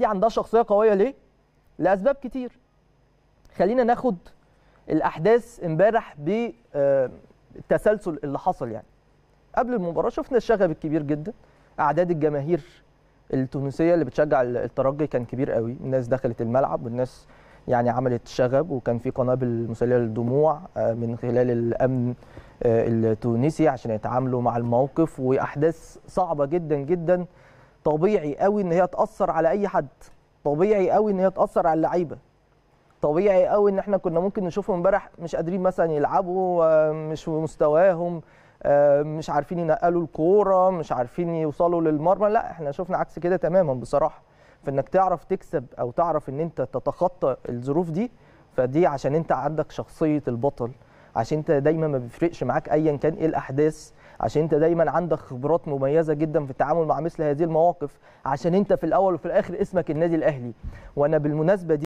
دي عندها شخصيه قويه ليه؟ لاسباب كتير. خلينا ناخد الاحداث امبارح بالتسلسل آه، اللي حصل يعني. قبل المباراه شفنا الشغب الكبير جدا، اعداد الجماهير التونسيه اللي بتشجع الترجي كان كبير قوي، الناس دخلت الملعب والناس يعني عملت شغب وكان في قنابل مسليه للدموع آه، من خلال الامن آه، التونسي عشان يتعاملوا مع الموقف واحداث صعبه جدا جدا طبيعي قوي ان هي تاثر على اي حد طبيعي قوي ان هي تاثر على اللعيبه طبيعي قوي ان احنا كنا ممكن نشوفهم امبارح مش قادرين مثلا يلعبوا مش في مستواهم مش عارفين ينقلوا الكوره مش عارفين يوصلوا للمرمى لا احنا شفنا عكس كده تماما بصراحه فانك تعرف تكسب او تعرف ان انت تتخطى الظروف دي فدي عشان انت عندك شخصيه البطل عشان انت دايما ما بيفرقش معاك ايا كان ايه الاحداث عشان انت دايما عندك خبرات مميزه جدا في التعامل مع مثل هذه المواقف عشان انت في الاول وفي الاخر اسمك النادي الاهلي وانا بالمناسبه دي